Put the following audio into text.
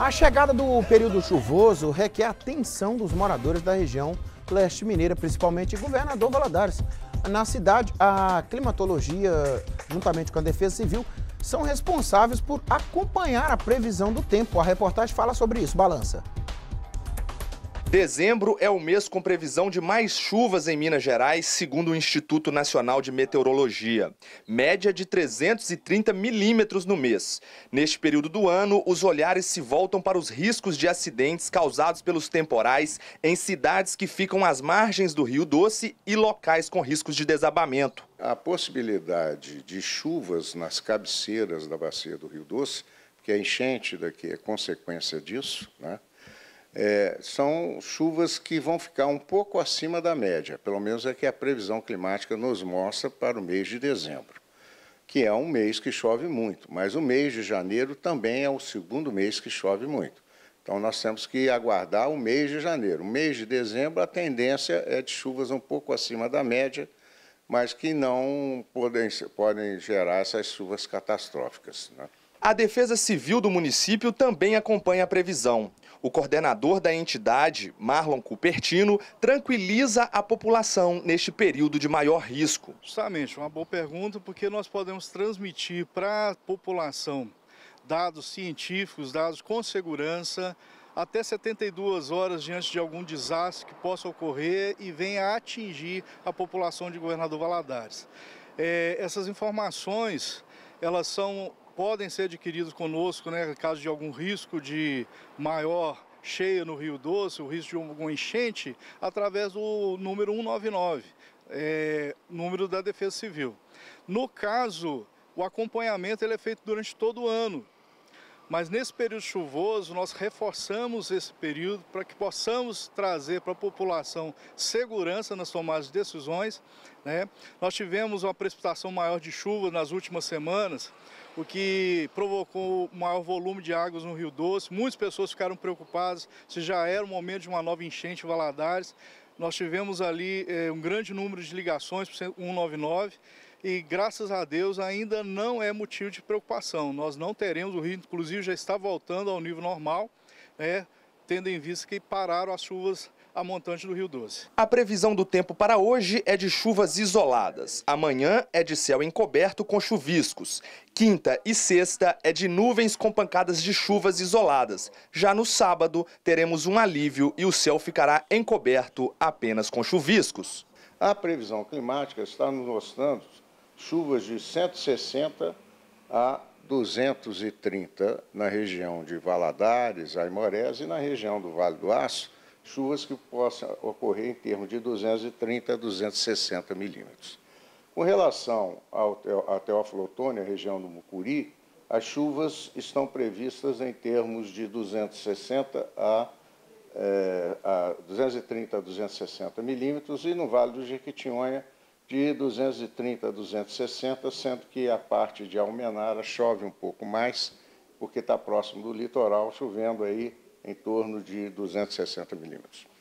A chegada do período chuvoso requer atenção dos moradores da região leste mineira, principalmente governador Valadares. Na cidade, a climatologia, juntamente com a Defesa Civil, são responsáveis por acompanhar a previsão do tempo. A reportagem fala sobre isso. Balança. Dezembro é o mês com previsão de mais chuvas em Minas Gerais, segundo o Instituto Nacional de Meteorologia. Média de 330 milímetros no mês. Neste período do ano, os olhares se voltam para os riscos de acidentes causados pelos temporais em cidades que ficam às margens do Rio Doce e locais com riscos de desabamento. A possibilidade de chuvas nas cabeceiras da bacia do Rio Doce, que a enchente daqui é consequência disso, né? é, são chuvas que vão ficar um pouco acima da média, pelo menos é que a previsão climática nos mostra para o mês de dezembro, que é um mês que chove muito, mas o mês de janeiro também é o segundo mês que chove muito. Então nós temos que aguardar o mês de janeiro. O mês de dezembro a tendência é de chuvas um pouco acima da média, mas que não podem, podem gerar essas chuvas catastróficas. Né? A Defesa Civil do município também acompanha a previsão. O coordenador da entidade, Marlon Cupertino, tranquiliza a população neste período de maior risco. Justamente, uma boa pergunta, porque nós podemos transmitir para a população dados científicos, dados com segurança, até 72 horas diante de algum desastre que possa ocorrer e venha atingir a população de Governador Valadares. É, essas informações, elas são podem ser adquiridos conosco, né, caso de algum risco de maior cheia no Rio Doce, o risco de algum enchente, através do número 199, é, número da Defesa Civil. No caso, o acompanhamento ele é feito durante todo o ano. Mas nesse período chuvoso, nós reforçamos esse período para que possamos trazer para a população segurança nas tomadas de decisões. Né? Nós tivemos uma precipitação maior de chuva nas últimas semanas, o que provocou maior volume de águas no Rio Doce. Muitas pessoas ficaram preocupadas se já era o momento de uma nova enchente em Valadares. Nós tivemos ali eh, um grande número de ligações para 199 e, graças a Deus, ainda não é motivo de preocupação. Nós não teremos, o rio, inclusive, já está voltando ao nível normal, né, tendo em vista que pararam as chuvas a montante do Rio Doce. A previsão do tempo para hoje é de chuvas isoladas. Amanhã é de céu encoberto com chuviscos. Quinta e sexta é de nuvens com pancadas de chuvas isoladas. Já no sábado teremos um alívio e o céu ficará encoberto apenas com chuviscos. A previsão climática está nos mostrando chuvas de 160 a 230 na região de Valadares, Aimorés e na região do Vale do Aço, chuvas que possam ocorrer em termos de 230 a 260 milímetros. Com relação ao, à Teófilo Otônia, região do Mucuri, as chuvas estão previstas em termos de 260 a, eh, a 230 a 260 milímetros e no Vale do Jequitinhonha de 230 a 260, sendo que a parte de Almenara chove um pouco mais, porque está próximo do litoral, chovendo aí em torno de 260 milímetros.